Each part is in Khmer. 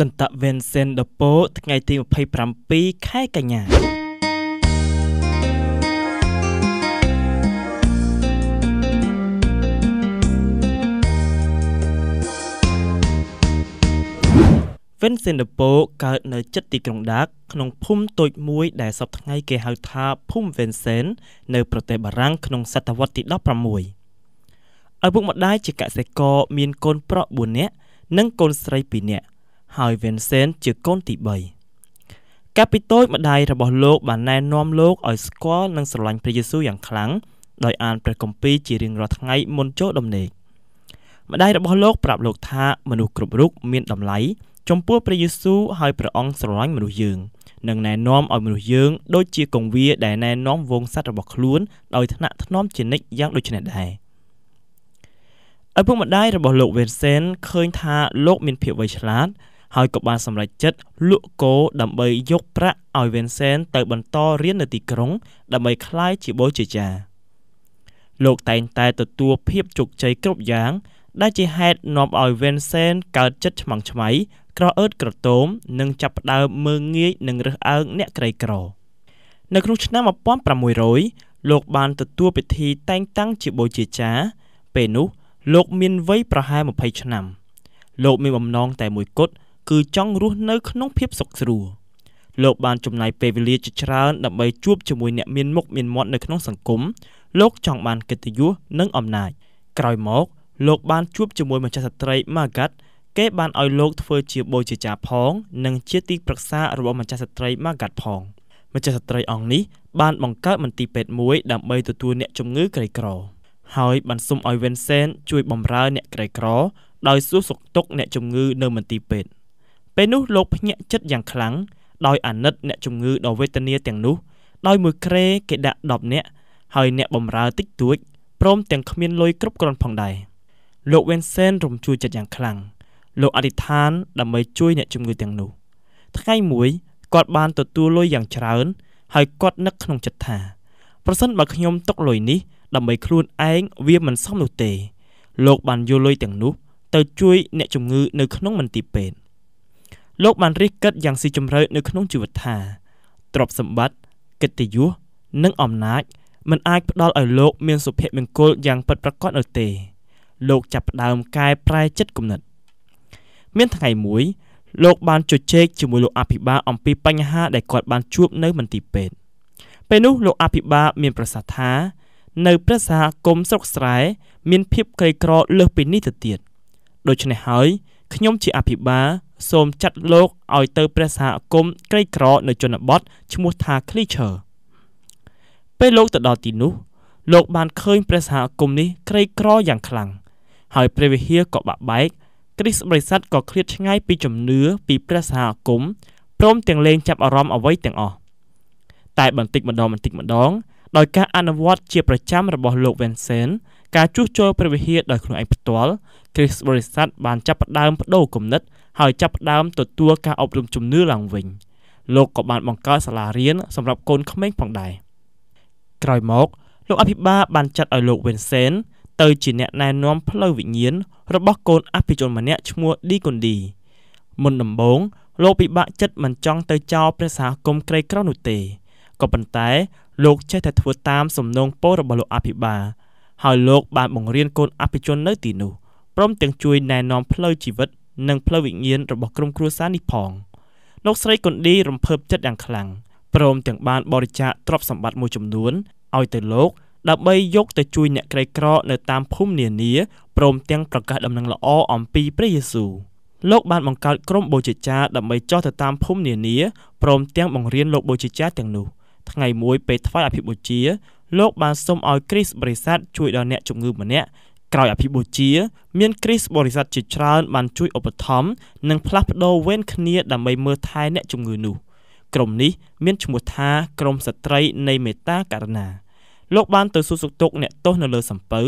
សន្តវេនសិនដពូថ្ងៃទី27ខែកញ្ញាវិនសិនដពូកើតនៅចិត្តទីក្រុងដាកក្នុងភូមិតូចមួយ ដែលសពថ្ងៃគេហៅថាភូមិវិនសិននៅ ប្រទេសបារាំងក្នុង សតវត្សទី16ឪពុកម្ដាយជាកសិករ មានកូនប្រុស4នាក់និងកូនស្រី2នាក់ហើយវិនសេនជាកូនទី3កាពីតូចម្ដាយរបស់លោកបានណែនាំលោកឲ្យស្គាល់និងស្រឡាញ់ព្រះយេស៊ូវយ៉ាងខ្លាំងដោយអានព្រះគម្ពីរជារៀងរាល់ថ្ងៃមុនចូលដំណេកម្ដាយរបស់លោកប្រាប់លោក ថាមនុស្សគ្រប់រូបមានតម្លៃចំពោះព្រះយេស៊ូវហើយព្រះអង្គស្រឡាញ់មនុស្សយើងនិងណែនាំឲ្យមនុស្សយើងដូចជាកងវាដែលណែនាំវងសត្វរបស់ខ្លួនដោយថ្នាក់ថ្នមជានិច្ចយ៉ាងដូចនេះដែរឪពុកម្ដាយរបស់លោកវេនសែនឃើញថាលោក មានភាពវៃឆ្លាតហើយក៏បានសម្រេចចិត្តលក់គោដើម្បីយក ប្រាក់ឲ្យ Vincent ទៅបន្តរៀននៅទីក្រុង ដើម្បីក្លាយជាបុជាចារលោកតែងតែទទួលភាពជោគជ័យគ្រប់យ៉ាងដែលជាហេតុនាំឲ្យ Vincent កើតចិត្តឆ្មាំងឆ្មៃក្រអឺតក្រទោមនិងចាប់ផ្ដើមមើងងាយនិងរើសអើងអ្នកក្រីក្រ នៅក្នុងឆ្នាំ1600លោក បាន ទទួល ពិធី តែងតាំងជាបុជាចារពេលនោះលោកមានវ័យប្រហែល20ឆ្នាំ លោក មានបំណងតែមួយគត់គឺចង់រស់នៅក្នុងភាពសុខស្រួលលោកបាន ចំណាយពេលវេលាជាច្រើនដើម្បីជួបជាមួយអ្នកមានមុខមានមាត់នៅក្នុងសង្គមលោកចង់បាន កិត្តិយសនិងអំណាចក្រោយមកលោកបាន ជួបជាមួយម្ចាស់ស្ត្រី Margaret គេ បានឲ្យលោកធ្វើជាបូជាចាផង និងជាទីប្រឹក្សារបស់ម្ចាស់ស្ត្រី Margaret ផងម្ចាស់ស្ត្រីអង្គនេះបានបង្កើតមន្ទីរពេទ្យមួយដើម្បីទទួលអ្នកជំងឺក្រីក្រ ហើយបានសុំឲ្យ Vincent ជួយបម្រើ អ្នកក្រីក្រដោយសួរសុខទុក្ខអ្នកជំងឺ នៅមន្ទីរពេទ្យពេលនោះលោកភ្ញាក់ចិត្តយ៉ាងខ្លាំងដោយអាណិតអ្នកជំងឺដ៏វេទនាទាំងនោះដោយមួយក្រេគេដាក់10នាក់ហើយអ្នកបម្រើតិចតួចព្រមទាំងគ្មានលុយគ្រប់គ្រាន់ផងដែរលោកវេនសែនរំជួយចិត្តយ៉ាងខ្លាំងលោកអធិដ្ឋានដើម្បីជួយ អ្នកជំងឺទាំងនោះ ថ្ងៃមួយគាត់បានទទួលលុយយ៉ាងច្រើន ហើយគាត់នឹកក្នុងចិត្តថា ប្រសិនបើខ្ញុំຕົកលុយនេះដើម្បីខ្លួនឯងវាមិនសមនោះទេលោកបានយកលុយទាំងនោះ ទៅជួយអ្នកជំងឺនៅក្នុងមន្ទីរពេទ្យលោកបានរិះគិតយ៉ាងស៊ីជម្រៅនៅក្នុងជីវិតថាទ្រព្យសម្បត្តិកិត្តិយសនិងអំណាចមិនអាចផ្ដល់ឲ្យលោកមានសុភមង្គលយ៉ាងពិតប្រាកដនោះទេលោកចាប់ផ្ដើមកែប្រែចិត្តគំនិតមានថ្ងៃមួយលោកបានជជែកជាមួយលោកអភិបាលអំពីបញ្ហាដែលគាត់បានជួបនៅមន្ទីរពេទ្យពេលនោះលោកអភិបាលមាន ប្រសាសន៍ថានៅព្រះសហគមន៍ស្រុកស្រែមានភាពក្រីក្រលើសពីនេះទៅទៀតដូច្នេះហើយខ្ញុំជាអភិបាលសូមចាត់លោកឲ្យទៅព្រះសហគមន៍ក្រីក្រនៅជនបទឈ្មោះថា Clicher ពេលលោកទៅដល់ទីនោះលោកបានឃើញព្រះសហគមន៍នេះក្រីក្រយ៉ាងខ្លាំងហើយព្រះវិហារក៏បាក់បែកគ្រីស្ទបរិស័ទក៏ឃ្លាតឆ្ងាយពីជំនឿពីព្រះសហគមន៍ព្រមទាំងលែងចាប់អារម្មណ៍អ្វីទាំងអស់តែបន្តិចម្ដងបន្តិចម្ដងដោយការអនុវត្តជាប្រចាំរបស់លោក Vincent ការជួសជុលព្រះវិហារដោយខ្លួនឯងផ្ទាល់គ្រីស្ទបរិស័ទបានចាប់ផ្ដើមបដូរគំនិតហើយចាប់ផ្ដើមទទួលការអប់រំជំនឿឡើងវិញ លោកក៏បាន បង្កើតសាលារៀនសម្រាប់កូនក្មេងផងដែរក្រោយមកលោកអភិបាលបានចាត់ឲ្យលោក Vincent ទៅជាអ្នកណែនាំផ្លូវវិញ្ញាណរបស់កូនអភិជនម្នាក់ឈ្មោះ Di Gondi មុនដំបូងលោកពិបាកចិត្តមិនចង់ទៅចោលព្រះសាគមក្រីក្រនោះទេក៏ប៉ុន្តែលោកចេះតែធ្វើតាមសំណងពររបស់លោកអភិបាលហើយលោកបានបង្រៀនកូនអភិជននៅ ទីនោះព្រមទាំងជួយណែនាំផ្លូវជីវិតនិងផ្លូវវិញ្ញាណរបស់ក្រុម គ្រួសារនេះផងលោកស្រីកុនឌីរំភើបចិត្តយ៉ាងខ្លាំងព្រមទាំងបានបរិច្ចាគទ្រព្យសម្បត្តិមួយចំនួនឲ្យទៅលោកដើម្បីយកទៅជួយអ្នកក្រីក្រនៅតាមភូមិនានាព្រមទាំងប្រកាសដំណឹងល្អអំពីព្រះយេស៊ូវលោកបានបង្កើតក្រុមបូជាចារដើម្បីចុះទៅតាមភូមិនានាព្រមទាំងបង្រៀនលោកបូជាចារទាំងនោះថ្ងៃមួយពេលថ្វាយអភិបូជាលោកបានសូមឲ្យគ្រីស្ទបរិស័ទជួយដល់អ្នកជំងឺម្នាក់ក្រោយអភិបូជា មាន គ្រីស្ទបរិស័ទជាច្រើនបានជួយឧបត្ថម្ភនិងផ្លាស់ប្ដូរវេនគ្នា ដើម្បីមើលថែអ្នក ជំងឺនោះក្រុមនេះមានឈ្មោះថា ក្រុមស្ត្រី នៃមេត្តាករណាលោកបានទៅសួរសុខទុក្ខអ្នកទោសនៅលើ សំពៅ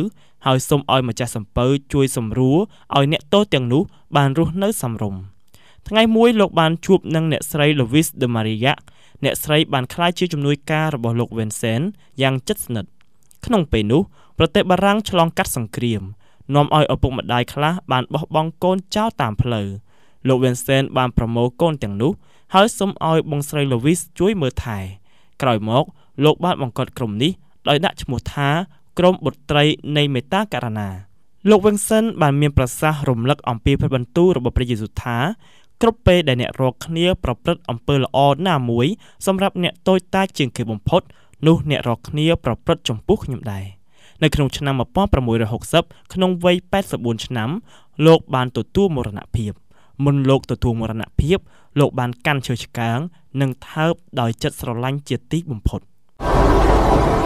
ហើយសូមឲ្យម្ចាស់សំពៅជួយ សម្រួលឲ្យអ្នកទោសទាំងនោះបានរស់នៅសមរម្យថ្ងៃមួយលោកបាន ជួបនឹងអ្នកស្រី Lovis de Maria អ្នកស្រី បានក្លាយជាជំនួយការរបស់លោក Vincent យ៉ាងជិតស្និទ្ធក្នុងពេលនោះប្រទេសបារាំងឆ្លងកាត់សង្គ្រាមនាំឲ្យឪពុកម្ដាយខ្លះ បានបោះបង់កូនចោលតាមផ្លូវលោកវិនសែនបានប្រមូលកូនទាំងនោះ ហើយសុំឲ្យបងស្រីលូវីសជួយមើលថែក្រោយមក លោកបានបង្កើតក្រុមនេះដោយដាក់ឈ្មោះថា ក្រុមបុត្រីនៃមេត្តាករណាលោកវិនសិន បានមានប្រសាសន៍រំលឹកអំពីព្រះបន្ទូលរបស់ព្រះយេស៊ូវថាគ្រប់ពេលដែលអ្នករកគ្នាប្រព្រឹត្តអំពើល្អណាមួយសម្រាប់អ្នកតូចតាចជាងគេបំផុត នោះអ្នករកគ្នាប្រព្រឹត្តចំពោះខ្ញុំដែរ។នៅក្នុងឆ្នាំ1660ក្នុងវ័យ84ឆ្នាំ លោកបានទទួលមរណភាពមុនលោកទទួលមរណភាពលោក បាន កាន់ឈើឆ្កាង និងថើបដោយចិត្តស្រឡាញ់ជាទីបំផុត។